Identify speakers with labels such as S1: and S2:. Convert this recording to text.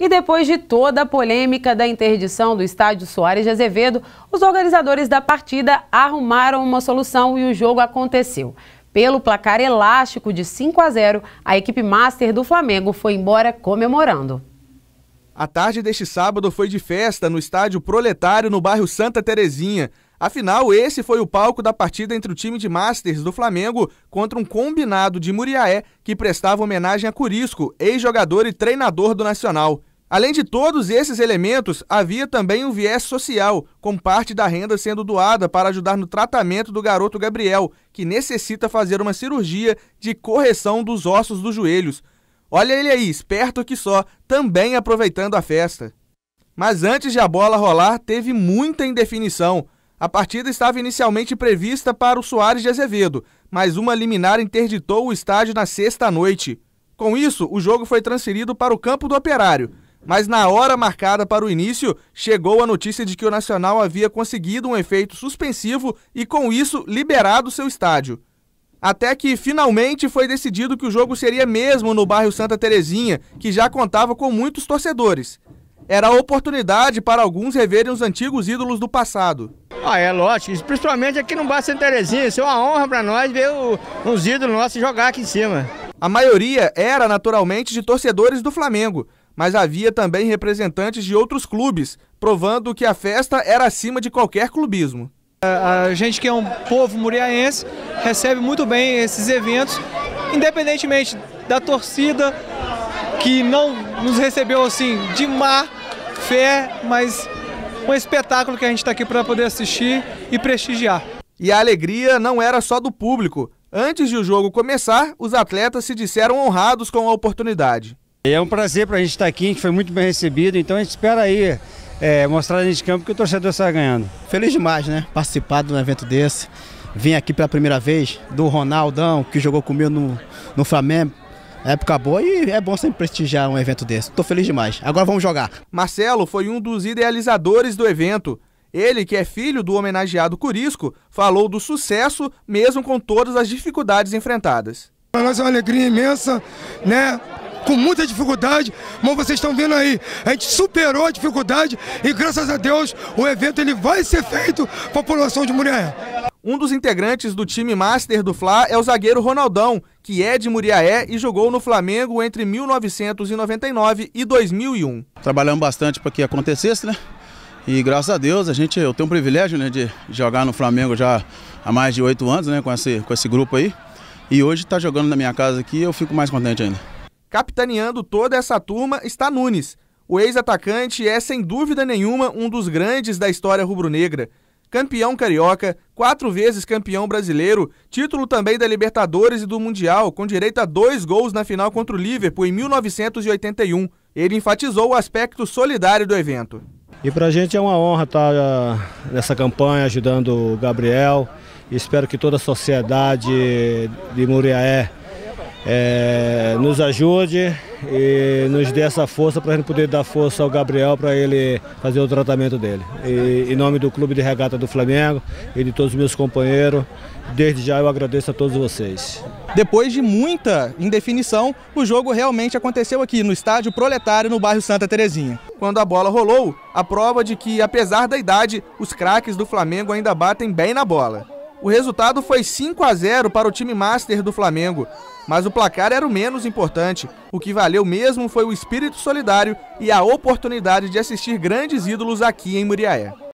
S1: E depois de toda a polêmica da interdição do estádio Soares de Azevedo, os organizadores da partida arrumaram uma solução e o jogo aconteceu. Pelo placar elástico de 5 a 0, a equipe master do Flamengo foi embora comemorando.
S2: A tarde deste sábado foi de festa no estádio Proletário, no bairro Santa Terezinha. Afinal, esse foi o palco da partida entre o time de Masters do Flamengo contra um combinado de Muriaé que prestava homenagem a Curisco, ex-jogador e treinador do Nacional. Além de todos esses elementos, havia também um viés social, com parte da renda sendo doada para ajudar no tratamento do garoto Gabriel, que necessita fazer uma cirurgia de correção dos ossos dos joelhos. Olha ele aí, esperto que só, também aproveitando a festa. Mas antes de a bola rolar, teve muita indefinição. A partida estava inicialmente prevista para o Soares de Azevedo, mas uma liminar interditou o estádio na sexta noite. Com isso, o jogo foi transferido para o campo do Operário mas na hora marcada para o início, chegou a notícia de que o Nacional havia conseguido um efeito suspensivo e, com isso, liberado seu estádio. Até que finalmente foi decidido que o jogo seria mesmo no bairro Santa Terezinha, que já contava com muitos torcedores. Era a oportunidade para alguns reverem os antigos ídolos do passado. Ah, é lógico, principalmente aqui no bairro Santa Terezinha. Isso é uma honra para nós ver o, uns ídolos nossos jogar aqui em cima. A maioria era naturalmente de torcedores do Flamengo, mas havia também representantes de outros clubes, provando que a festa era acima de qualquer clubismo. A gente que é um povo muriaense recebe muito bem esses eventos, independentemente da torcida que não nos recebeu assim de má fé, mas um espetáculo que a gente está aqui para poder assistir e prestigiar. E a alegria não era só do público. Antes de o jogo começar, os atletas se disseram honrados com a oportunidade. É um prazer para a gente estar aqui, a gente foi muito bem recebido, então a gente espera aí é, mostrar dentro de campo que o torcedor está ganhando. Feliz demais, né? Participar de um evento desse. Vim aqui pela primeira vez do Ronaldão, que jogou comigo no, no Flamengo. época boa e é bom sempre prestigiar um evento desse. Tô feliz demais. Agora vamos jogar. Marcelo foi um dos idealizadores do evento. Ele, que é filho do homenageado Curisco, falou do sucesso mesmo com todas as dificuldades enfrentadas. Para nós é uma alegria imensa, né? com muita dificuldade, mas vocês estão vendo aí, a gente superou a dificuldade e graças a Deus o evento ele vai ser feito para a população de Muriaé. Um dos integrantes do time master do Fla é o zagueiro Ronaldão, que é de Muriaé e jogou no Flamengo entre 1999 e 2001. Trabalhamos bastante para que acontecesse, né? E graças a Deus, a gente, eu tenho o privilégio né, de jogar no Flamengo já há mais de oito anos, né, com esse, com esse grupo aí. E hoje está jogando na minha casa aqui, eu fico mais contente ainda. Capitaneando toda essa turma está Nunes. O ex-atacante é, sem dúvida nenhuma, um dos grandes da história rubro-negra. Campeão carioca, quatro vezes campeão brasileiro, título também da Libertadores e do Mundial, com direito a dois gols na final contra o Liverpool em 1981. Ele enfatizou o aspecto solidário do evento.
S1: E para a gente é uma honra estar ah, nessa campanha ajudando o Gabriel. Espero que toda a sociedade de Muriaé é, nos ajude e nos dê essa força para a gente poder dar força ao Gabriel para ele fazer o tratamento dele. E, em nome do Clube de Regata do Flamengo e de todos os meus companheiros, desde já eu agradeço a todos vocês. Depois
S2: de muita indefinição, o jogo realmente aconteceu aqui no Estádio Proletário, no bairro Santa Terezinha. Quando a bola rolou, a prova de que, apesar da idade, os craques do Flamengo ainda batem bem na bola. O resultado foi 5 a 0 para o time master do Flamengo, mas o placar era o menos importante. O que valeu mesmo foi o espírito solidário e a oportunidade de assistir grandes ídolos aqui em Muriaé.